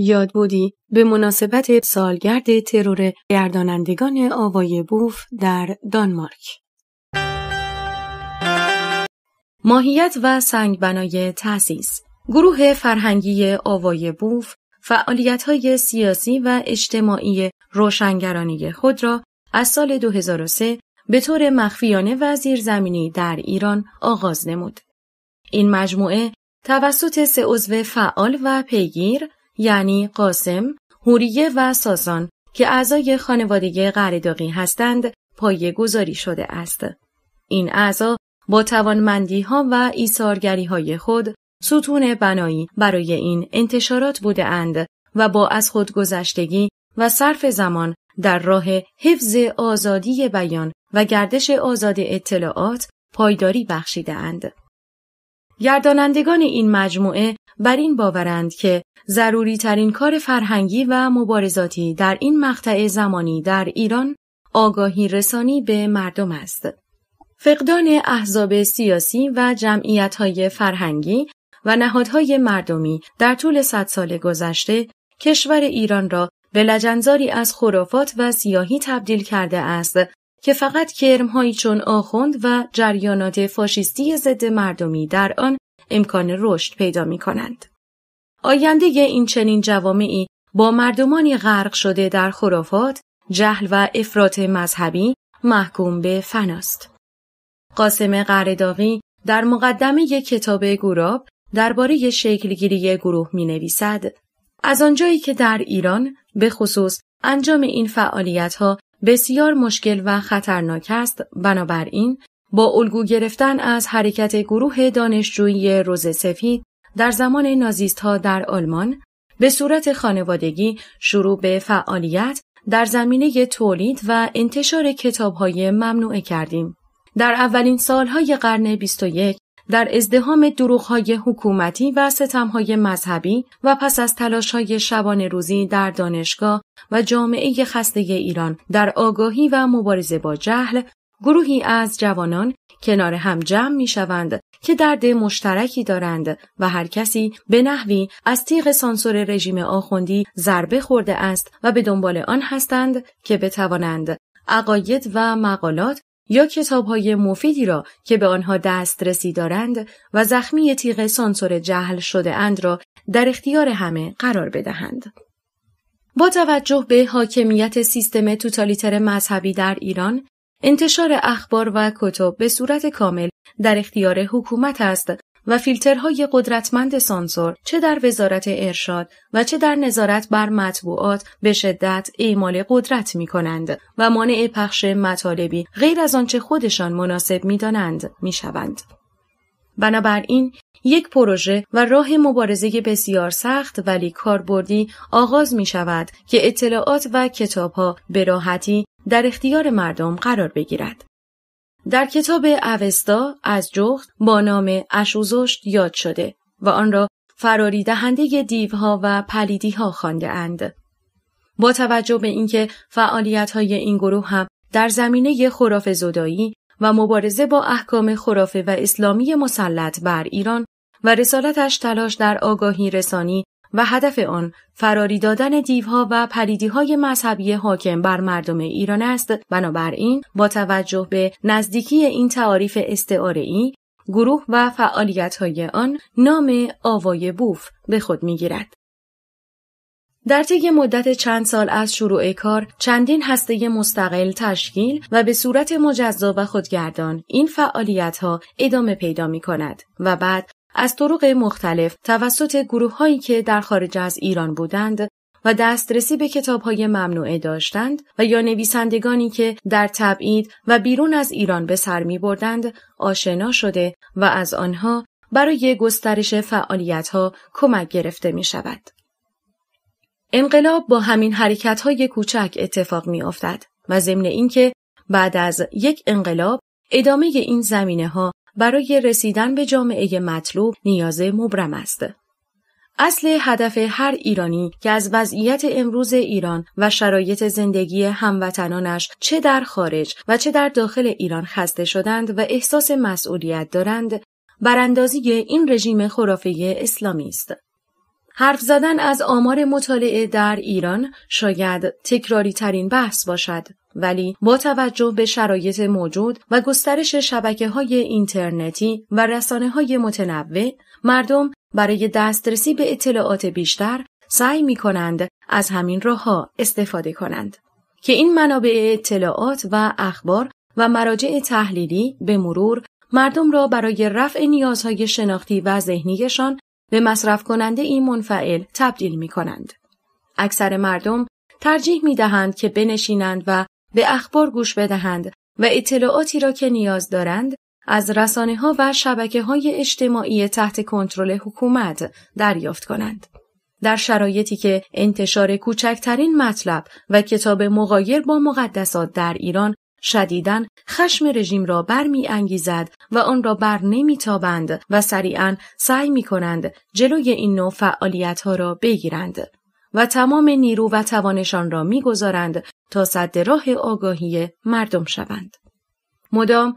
یاد بودی به مناسبت سالگرد ترور گردانندگان آوای بوف در دانمارک. ماهیت و سنگ بنای تأسیس گروه فرهنگی آوای بوف فعالیت های سیاسی و اجتماعی روشنگرانی خود را از سال 2003 به طور مخفیانه و زیرزمینی در ایران آغاز نمود. این مجموعه توسط سه عضو فعال و پیگیر یعنی قاسم، هوریه و ساسان که اعضای خانواده غرداغی هستند پایه گذاری شده است. این اعضا با توانمندی ها و ایسارگری های خود ستون بنایی برای این انتشارات بوده اند و با از خود گذشتگی و صرف زمان در راه حفظ آزادی بیان و گردش آزاد اطلاعات پایداری بخشیده اند. گردانندگان این مجموعه بر این باورند که ضروری ترین کار فرهنگی و مبارزاتی در این مقطع زمانی در ایران آگاهی رسانی به مردم است. فقدان احزاب سیاسی و جمعیت‌های فرهنگی و نهادهای مردمی در طول صد سال گذشته کشور ایران را به لجنزاری از خرافات و سیاهی تبدیل کرده است که فقط کرمهایی چون آخوند و جریانات فاشیستی ضد مردمی در آن امکان رشد پیدا می کنند. آینده این چنین جوامعی با مردمانی غرق شده در خرافات، جهل و افراط مذهبی محکوم به فناست. قاسم قرهداغی در مقدمه کتاب گوراب درباره شکلگیری گروه می نویسد. از آنجایی که در ایران به خصوص انجام این فعالیت ها بسیار مشکل و خطرناک است بنابراین با الگو گرفتن از حرکت گروه دانشجویی روز سفید در زمان نازیست ها در آلمان به صورت خانوادگی شروع به فعالیت در زمینه تولید و انتشار کتاب های ممنوعه کردیم. در اولین سالهای قرن 21 در ازدهام دروغهای حکومتی و ستمهای مذهبی و پس از تلاشهای شبان روزی در دانشگاه و جامعه خسته ایران در آگاهی و مبارزه با جهل گروهی از جوانان کنار هم جمع می شوند که درد مشترکی دارند و هر کسی به نحوی از تیغ سانسور رژیم آخوندی ضربه خورده است و به دنبال آن هستند که بتوانند عقاید و مقالات یا کتابهای مفیدی را که به آنها دسترسی دارند و زخمی تیغ سانسور جهل شده اند را در اختیار همه قرار بدهند. با توجه به حاکمیت سیستم توتالیتر مذهبی در ایران انتشار اخبار و کتب به صورت کامل در اختیار حکومت است و فیلترهای قدرتمند سانسور چه در وزارت ارشاد و چه در نظارت بر مطبوعات به شدت اعمال قدرت می کنند و مانع پخش مطالبی غیر از آنچه خودشان مناسب می دانند می شوند. بنابراین یک پروژه و راه مبارزه بسیار سخت ولی کاربردی آغاز می شود که اطلاعات و کتابها به راحتی در اختیار مردم قرار بگیرد. در کتاب اوستا از جخت با نام اشوزشت یاد شده و آن را فراری دهنده دیوها و پلیدیها خوانده اند. با توجه به اینکه فعالیت های این گروه هم در زمینه خراف زدایی و مبارزه با احکام خرافه و اسلامی مسلط بر ایران و رسالتش تلاش در آگاهی رسانی و هدف آن فراری دادن دیوها و پریدیهای مذهبی حاکم بر مردم ایران است بنابراین با توجه به نزدیکی این تعاریف ای گروه و فعالیت‌های آن نام آوای بوف به خود گیرد در طی مدت چند سال از شروع کار چندین هسته مستقل تشکیل و به صورت مجزا و خودگردان این فعالیت ها ادامه پیدا می کند و بعد از طرق مختلف توسط گروه هایی که در خارج از ایران بودند و دسترسی به کتاب های ممنوعه داشتند و یا نویسندگانی که در تبعید و بیرون از ایران به سر می بردند آشنا شده و از آنها برای گسترش فعالیت ها کمک گرفته می شود. انقلاب با همین حرکت های کوچک اتفاق می افتد و ضمن اینکه بعد از یک انقلاب ادامه این زمینه ها برای رسیدن به جامعه مطلوب نیاز مبرم است. اصل هدف هر ایرانی که از وضعیت امروز ایران و شرایط زندگی هموطنانش چه در خارج و چه در داخل ایران خسته شدند و احساس مسئولیت دارند براندازی این رژیم خرافه اسلامی است. حرف زدن از آمار مطالعه در ایران شاید تکراری ترین بحث باشد ولی با توجه به شرایط موجود و گسترش شبکه های اینترنتی و رسانه های متنوع مردم برای دسترسی به اطلاعات بیشتر سعی می کنند از همین راه استفاده کنند که این منابع اطلاعات و اخبار و مراجع تحلیلی به مرور مردم را برای رفع نیازهای شناختی و ذهنیشان به مصرف کننده این منفعل تبدیل می کنند. اکثر مردم ترجیح می دهند که بنشینند و به اخبار گوش بدهند و اطلاعاتی را که نیاز دارند از رسانه ها و شبکه های اجتماعی تحت کنترل حکومت دریافت کنند. در شرایطی که انتشار کوچکترین مطلب و کتاب مغایر با مقدسات در ایران شدیداً خشم رژیم را برمی انگیزد و آن را بر نمیتابند و سریعا سعی می کنند جلوی این نوع فعالیت ها را بگیرند. و تمام نیرو و توانشان را میگذارند تا صد راه آگاهی مردم شوند. مدام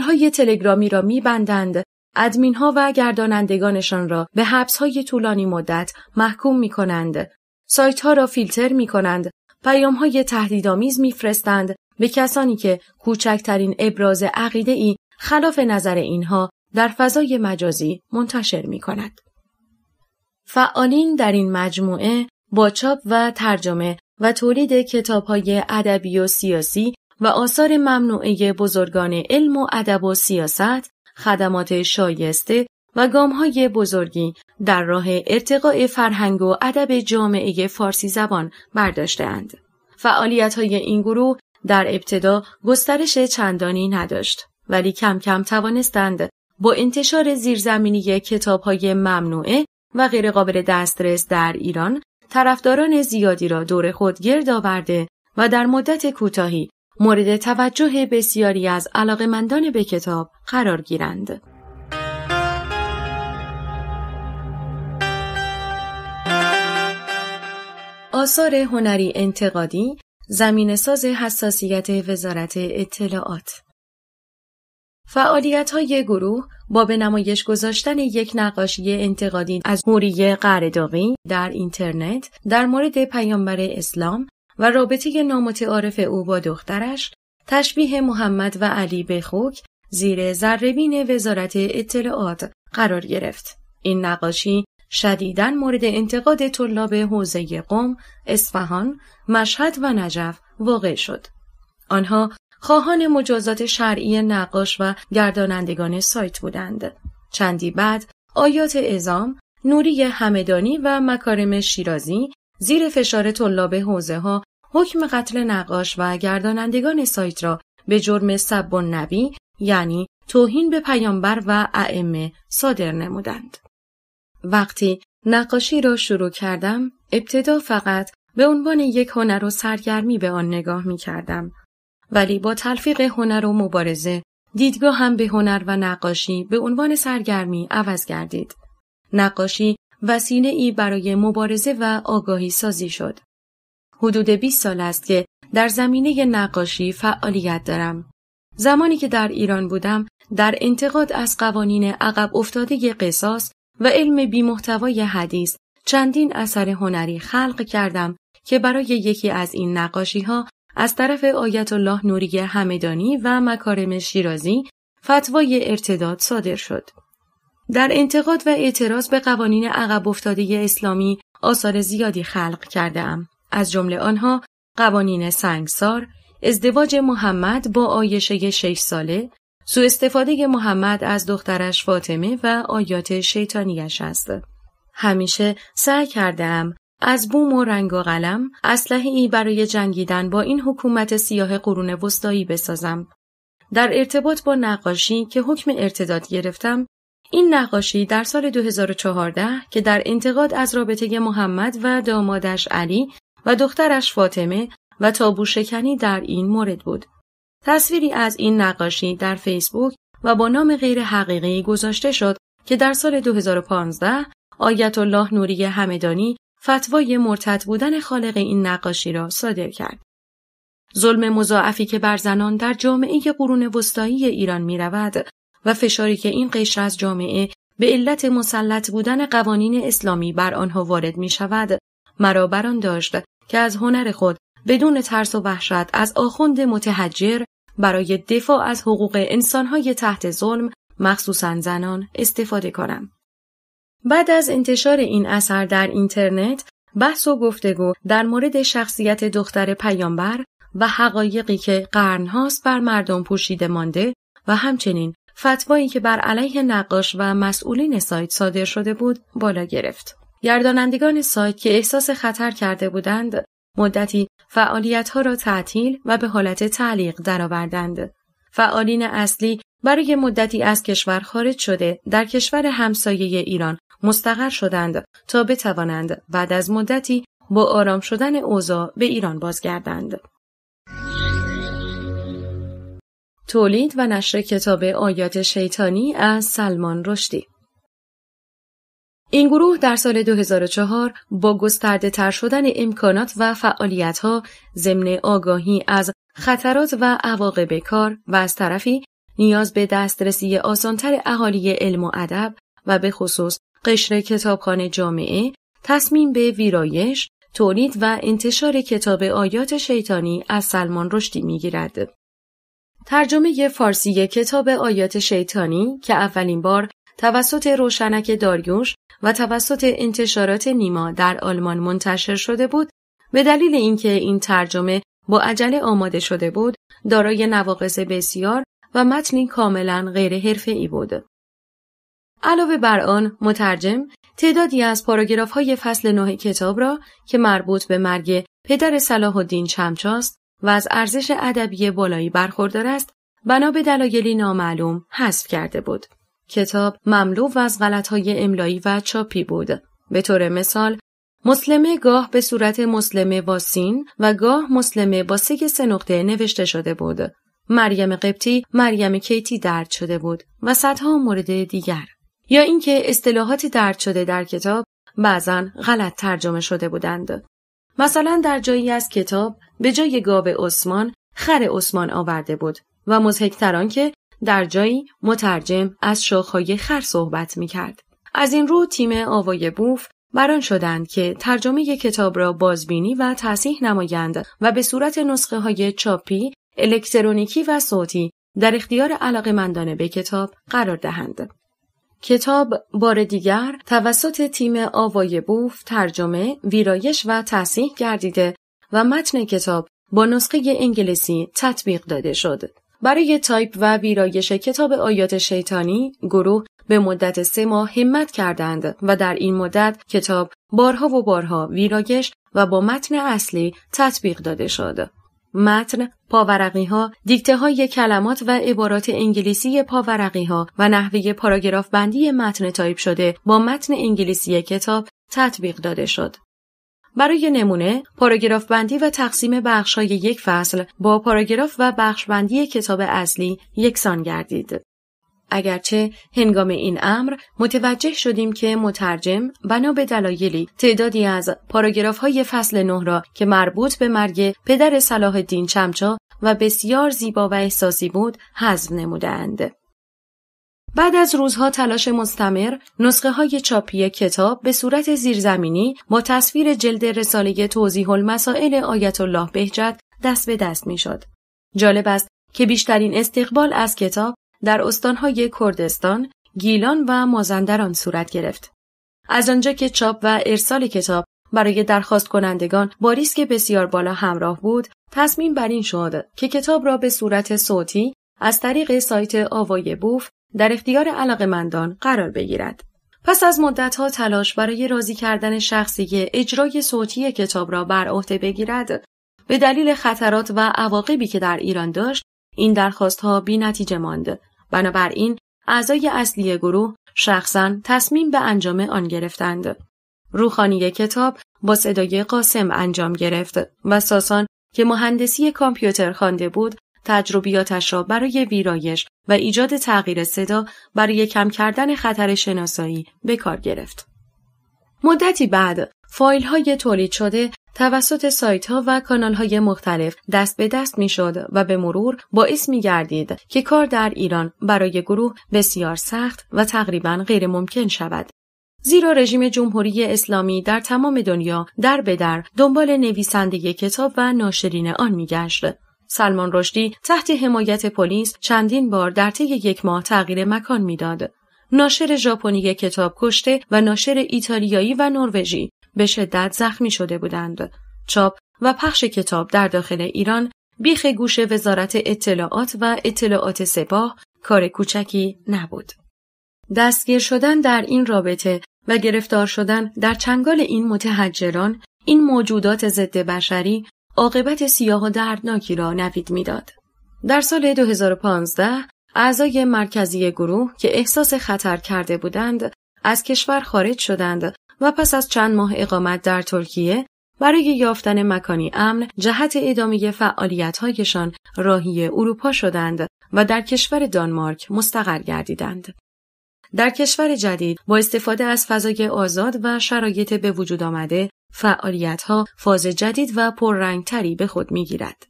های تلگرامی را میبندند ادمین ها و گردانندگانشان را به حبس های طولانی مدت محکوم می کنند. سایت ها را فیلتر می کنند. پیام های تهدیدآمیز میفرستند به کسانی که کوچکترین ابراز عقیده ای خلاف نظر اینها در فضای مجازی منتشر می کند. فعالین در این مجموعه با چاپ و ترجمه و تولید کتابهای ادبی و سیاسی و آثار ممنوعه بزرگان علم و ادب و سیاست، خدمات شایسته و گامهای بزرگی در راه ارتقاء فرهنگ و ادب جامعه فارسی زبان برداشتهاند. فعالیت های این گروه در ابتدا گسترش چندانی نداشت ولی کم کم توانستند با انتشار زیرزمینی کتاب های ممنوعه و غیرقابل دسترس در ایران طرفداران زیادی را دور خود گرد آورده و در مدت کوتاهی مورد توجه بسیاری از علاقمندان به کتاب قرار گیرند. آثار هنری انتقادی زمین ساز حساسیت وزارت اطلاعات فعالیت های گروه با به نمایش گذاشتن یک نقاشی انتقادی از موری قرداغی در اینترنت در مورد پیامبر اسلام و رابطه نامتعارف او با دخترش تشبیه محمد و علی به خوک زیر زربین وزارت اطلاعات قرار گرفت. این نقاشی شدیداً مورد انتقاد طلاب حوزه قم، اصفهان، مشهد و نجف واقع شد. آنها خواهان مجازات شرعی نقاش و گردانندگان سایت بودند. چندی بعد آیات ازام، نوری همدانی و مکارم شیرازی زیر فشار طلاب حوزه ها حکم قتل نقاش و گردانندگان سایت را به جرم سب نبی یعنی توهین به پیامبر و ائمه صادر نمودند. وقتی نقاشی را شروع کردم ابتدا فقط به عنوان یک هنر و سرگرمی به آن نگاه می کردم ولی با تلفیق هنر و مبارزه دیدگاه هم به هنر و نقاشی به عنوان سرگرمی عوض گردید. نقاشی وسیله ای برای مبارزه و آگاهی سازی شد. حدود 20 سال است که در زمینه نقاشی فعالیت دارم. زمانی که در ایران بودم در انتقاد از قوانین عقب افتاده قصاص و علم بیمحتوای حدیث چندین اثر هنری خلق کردم که برای یکی از این نقاشی ها از طرف آیت الله نوری همدانی و مکارم شیرازی فتوای ارتداد صادر شد. در انتقاد و اعتراض به قوانین عقب افتاده اسلامی آثار زیادی خلق کرده ام. از جمله آنها قوانین سنگسار، ازدواج محمد با آیشه 6 ساله، سوء استفاده محمد از دخترش فاطمه و آیات شیطانیش است. همیشه سعی کردم از بوم و رنگ و قلم اسلحه ای برای جنگیدن با این حکومت سیاه قرون وسطایی بسازم. در ارتباط با نقاشی که حکم ارتداد گرفتم این نقاشی در سال 2014 که در انتقاد از رابطه محمد و دامادش علی و دخترش فاطمه و تابو شکنی در این مورد بود. تصویری از این نقاشی در فیسبوک و با نام غیر حقیقی گذاشته شد که در سال 2015 آیت الله نوری همدانی فتوای مرتد بودن خالق این نقاشی را صادر کرد. ظلم مضاعفی که بر زنان در جامعه قرون وسطایی ایران می رود و فشاری که این قشر از جامعه به علت مسلط بودن قوانین اسلامی بر آنها وارد می شود مرا بران داشت که از هنر خود بدون ترس و وحشت از آخوند متحجر برای دفاع از حقوق انسانهای تحت ظلم مخصوصا زنان استفاده کنم. بعد از انتشار این اثر در اینترنت بحث و گفتگو در مورد شخصیت دختر پیامبر و حقایقی که قرنهاست بر مردم پوشیده مانده و همچنین فتوایی که بر علیه نقاش و مسئولین سایت صادر شده بود بالا گرفت. گردانندگان سایت که احساس خطر کرده بودند مدتی فعالیتها را تعطیل و به حالت تعلیق درآوردند. فعالین اصلی برای مدتی از کشور خارج شده در کشور همسایه ایران مستقر شدند تا بتوانند بعد از مدتی با آرام شدن اوضاع به ایران بازگردند. تولید و نشر کتاب آیات شیطانی از سلمان رشدی این گروه در سال 2004 با گسترده تر شدن امکانات و فعالیت ها ضمن آگاهی از خطرات و عواقب کار و از طرفی نیاز به دسترسی آسانتر اهالی علم و ادب و به خصوص قشر کتابخانه جامعه تصمیم به ویرایش، تولید و انتشار کتاب آیات شیطانی از سلمان رشدی میگیرد. ترجمه فارسی کتاب آیات شیطانی که اولین بار توسط روشنک داریوش و توسط انتشارات نیما در آلمان منتشر شده بود به دلیل اینکه این ترجمه با عجله آماده شده بود دارای نواقص بسیار و متنی کاملا غیر حرفه ای بود علاوه بر آن مترجم تعدادی از پاراگراف های فصل نه کتاب را که مربوط به مرگ پدر صلاح الدین چمچاست و از ارزش ادبی بالایی برخوردار است بنا به دلایلی نامعلوم حذف کرده بود کتاب مملو و از های املایی و چاپی بود به طور مثال مسلمه گاه به صورت مسلمه با سین و گاه مسلمه با سه سه نقطه نوشته شده بود مریم قبطی مریم کیتی درد شده بود و صدها مورد دیگر یا اینکه اصطلاحات درد شده در کتاب بعضا غلط ترجمه شده بودند. مثلا در جایی از کتاب به جای گاو عثمان خر عثمان آورده بود و مزهکتران که در جایی مترجم از شاخهای خر صحبت می از این رو تیم آوای بوف بران شدند که ترجمه کتاب را بازبینی و تصحیح نمایند و به صورت نسخه های چاپی، الکترونیکی و صوتی در اختیار علاقه مندانه به کتاب قرار دهند. کتاب بار دیگر توسط تیم آوای بوف ترجمه، ویرایش و تصحیح گردیده و متن کتاب با نسخه انگلیسی تطبیق داده شد. برای تایپ و ویرایش کتاب آیات شیطانی گروه به مدت سه ماه همت کردند و در این مدت کتاب بارها و بارها ویرایش و با متن اصلی تطبیق داده شد. متن پاورقی ها دیکته های کلمات و عبارات انگلیسی پاورقی ها و نحوه پاراگراف بندی متن تایپ شده با متن انگلیسی کتاب تطبیق داده شد. برای نمونه، پاراگراف بندی و تقسیم بخش های یک فصل با پاراگراف و بخش بندی کتاب اصلی یکسان گردید. اگرچه هنگام این امر متوجه شدیم که مترجم بنا به دلایلی تعدادی از پاراگراف های فصل نه را که مربوط به مرگ پدر صلاح دین چمچا و بسیار زیبا و احساسی بود حذف نمودند. بعد از روزها تلاش مستمر نسخه های چاپی کتاب به صورت زیرزمینی با تصویر جلد رساله توضیح المسائل آیت الله بهجت دست به دست میشد جالب است که بیشترین استقبال از کتاب در استانهای کردستان، گیلان و مازندران صورت گرفت. از آنجا که چاپ و ارسال کتاب برای درخواست کنندگان با ریسک بسیار بالا همراه بود، تصمیم بر این شد که کتاب را به صورت صوتی از طریق سایت آوای بوف در اختیار علاقمندان قرار بگیرد. پس از مدتها تلاش برای راضی کردن شخصی که اجرای صوتی کتاب را بر عهده بگیرد، به دلیل خطرات و عواقبی که در ایران داشت، این درخواستها بی نتیجه ماند بنابراین اعضای اصلی گروه شخصا تصمیم به انجام آن گرفتند. روخانی کتاب با صدای قاسم انجام گرفت و ساسان که مهندسی کامپیوتر خوانده بود تجربیاتش را برای ویرایش و ایجاد تغییر صدا برای کم کردن خطر شناسایی به کار گرفت. مدتی بعد فایل های تولید شده توسط سایت ها و کانال های مختلف دست به دست میشد و به مرور باعث می گردید که کار در ایران برای گروه بسیار سخت و تقریبا غیر ممکن شود. زیرا رژیم جمهوری اسلامی در تمام دنیا در به در دنبال نویسنده کتاب و ناشرین آن میگشت. سلمان رشدی تحت حمایت پلیس چندین بار در طی یک ماه تغییر مکان میداد. ناشر ژاپنی کتاب کشته و ناشر ایتالیایی و نروژی به شدت زخمی شده بودند. چاپ و پخش کتاب در داخل ایران بیخ گوش وزارت اطلاعات و اطلاعات سپاه کار کوچکی نبود. دستگیر شدن در این رابطه و گرفتار شدن در چنگال این متحجران این موجودات ضد بشری عاقبت سیاه و دردناکی را نوید میداد. در سال 2015 اعضای مرکزی گروه که احساس خطر کرده بودند از کشور خارج شدند و پس از چند ماه اقامت در ترکیه برای یافتن مکانی امن جهت ادامه فعالیتهایشان راهی اروپا شدند و در کشور دانمارک مستقر گردیدند. در کشور جدید با استفاده از فضای آزاد و شرایط به وجود آمده فعالیتها فاز جدید و پررنگتری به خود میگیرد.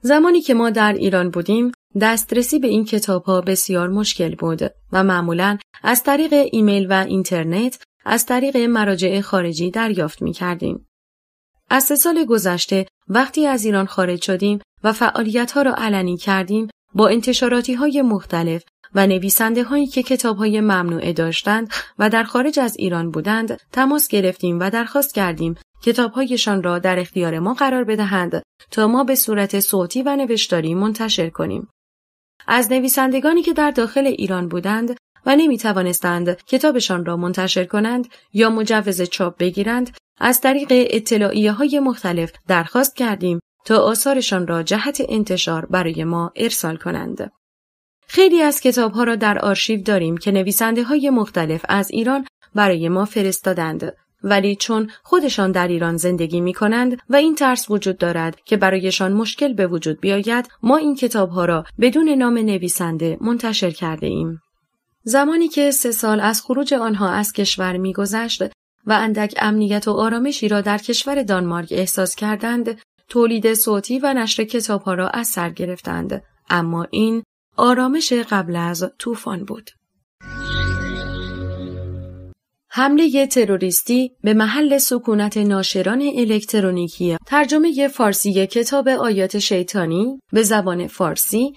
زمانی که ما در ایران بودیم دسترسی به این کتاب ها بسیار مشکل بود و معمولا از طریق ایمیل و اینترنت از طریق مراجع خارجی دریافت می کردیم. از سه سال گذشته وقتی از ایران خارج شدیم و فعالیت ها را علنی کردیم با انتشاراتی های مختلف و نویسنده هایی که کتاب های ممنوعه داشتند و در خارج از ایران بودند تماس گرفتیم و درخواست کردیم کتاب هایشان را در اختیار ما قرار بدهند تا ما به صورت صوتی و نوشتاری منتشر کنیم. از نویسندگانی که در داخل ایران بودند و نمی توانستند کتابشان را منتشر کنند یا مجوز چاپ بگیرند از طریق اطلاعیه های مختلف درخواست کردیم تا آثارشان را جهت انتشار برای ما ارسال کنند. خیلی از کتابها را در آرشیو داریم که نویسنده های مختلف از ایران برای ما فرستادند ولی چون خودشان در ایران زندگی می کنند و این ترس وجود دارد که برایشان مشکل به وجود بیاید ما این کتابها را بدون نام نویسنده منتشر کرده ایم. زمانی که سه سال از خروج آنها از کشور میگذشت و اندک امنیت و آرامشی را در کشور دانمارک احساس کردند، تولید صوتی و نشر کتابها را از سر گرفتند، اما این آرامش قبل از طوفان بود. حمله تروریستی به محل سکونت ناشران الکترونیکی ترجمه فارسی کتاب آیات شیطانی به زبان فارسی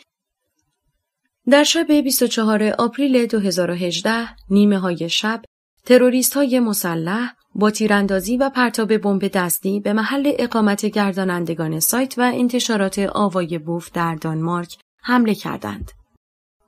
در شب 24 آپریل 2018 نیمه های شب تروریست های مسلح با تیراندازی و پرتاب بمب دستی به محل اقامت گردانندگان سایت و انتشارات آوای بوف در دانمارک حمله کردند.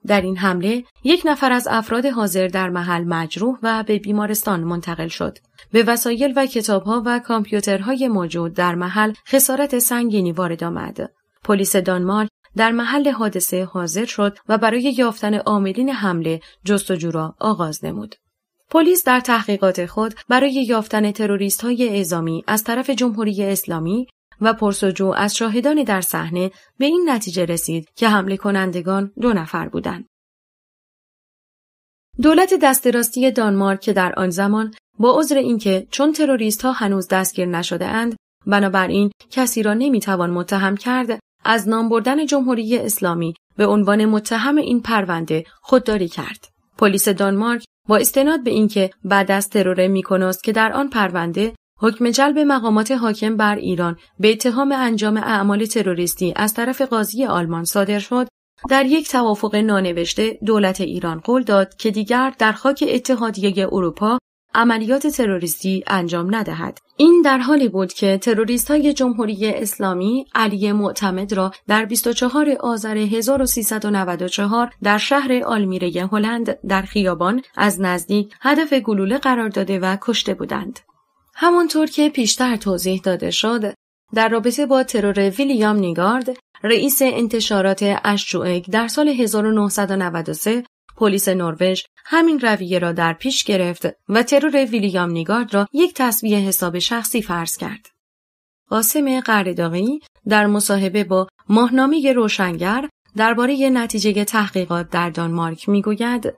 در این حمله یک نفر از افراد حاضر در محل مجروح و به بیمارستان منتقل شد. به وسایل و کتابها و کامپیوترهای موجود در محل خسارت سنگینی وارد آمد. پلیس دانمارک در محل حادثه حاضر شد و برای یافتن عاملین حمله جستجو را آغاز نمود. پلیس در تحقیقات خود برای یافتن تروریست های اعزامی از طرف جمهوری اسلامی و پرسجو از شاهدان در صحنه به این نتیجه رسید که حمله کنندگان دو نفر بودند. دولت دستراستی دانمارک که در آن زمان با عذر اینکه چون تروریست ها هنوز دستگیر نشده اند بنابراین کسی را نمیتوان متهم کرد از نام بردن جمهوری اسلامی به عنوان متهم این پرونده خودداری کرد. پلیس دانمارک با استناد به اینکه بعد از ترور میکنست که در آن پرونده حکم جلب مقامات حاکم بر ایران به اتهام انجام اعمال تروریستی از طرف قاضی آلمان صادر شد، در یک توافق نانوشته دولت ایران قول داد که دیگر در خاک اتحادیه اروپا عملیات تروریستی انجام ندهد این در حالی بود که تروریست های جمهوری اسلامی علی معتمد را در 24 آذر 1394 در شهر آلمیره هلند در خیابان از نزدیک هدف گلوله قرار داده و کشته بودند. همانطور که پیشتر توضیح داده شد، در رابطه با ترور ویلیام نیگارد، رئیس انتشارات اشجوئگ در سال 1993 پلیس نروژ همین رویه را در پیش گرفت و ترور ویلیام نیگارد را یک تصویه حساب شخصی فرض کرد. قاسم قرداغی در مصاحبه با ماهنامه روشنگر درباره نتیجه تحقیقات در دانمارک میگوید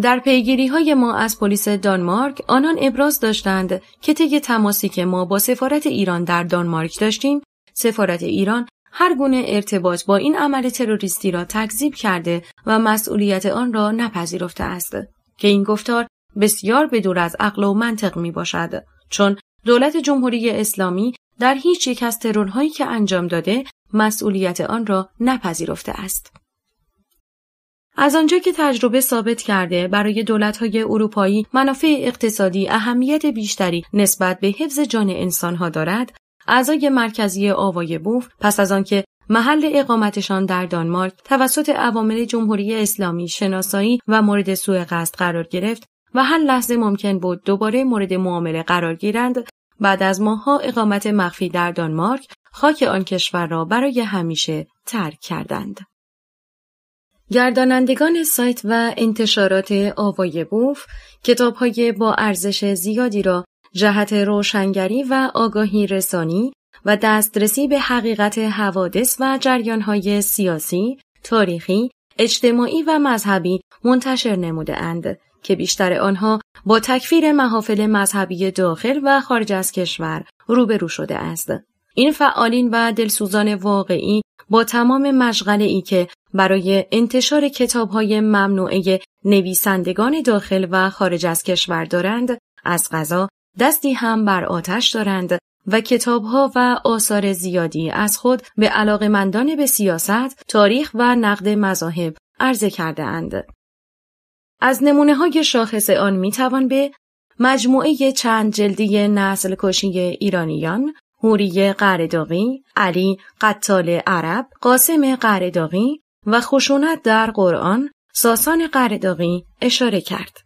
در پیگیری های ما از پلیس دانمارک آنان ابراز داشتند که طی تماسی که ما با سفارت ایران در دانمارک داشتیم سفارت ایران هر گونه ارتباط با این عمل تروریستی را تکذیب کرده و مسئولیت آن را نپذیرفته است که این گفتار بسیار به دور از عقل و منطق می باشد چون دولت جمهوری اسلامی در هیچ یک از ترورهایی که انجام داده مسئولیت آن را نپذیرفته است. از آنجا که تجربه ثابت کرده برای دولت‌های اروپایی منافع اقتصادی اهمیت بیشتری نسبت به حفظ جان انسانها دارد اعضای مرکزی آوای بوف پس از آنکه محل اقامتشان در دانمارک توسط عوامل جمهوری اسلامی شناسایی و مورد سوء قصد قرار گرفت و هر لحظه ممکن بود دوباره مورد معامله قرار گیرند بعد از ماها اقامت مخفی در دانمارک خاک آن کشور را برای همیشه ترک کردند گردانندگان سایت و انتشارات آوای بوف کتابهای با ارزش زیادی را جهت روشنگری و آگاهی رسانی و دسترسی به حقیقت حوادث و جریانهای سیاسی، تاریخی، اجتماعی و مذهبی منتشر نموده اند که بیشتر آنها با تکفیر محافل مذهبی داخل و خارج از کشور روبرو شده است. این فعالین و دلسوزان واقعی با تمام مشغله ای که برای انتشار کتاب های ممنوعه نویسندگان داخل و خارج از کشور دارند از غذا دستی هم بر آتش دارند و کتابها و آثار زیادی از خود به علاقمندان به سیاست، تاریخ و نقد مذاهب عرضه کرده اند. از نمونه های شاخص آن می توان به مجموعه چند جلدی نسل کشی ایرانیان، هوری قرداغی، علی قتال عرب، قاسم قرداغی و خشونت در قرآن ساسان قرداغی اشاره کرد.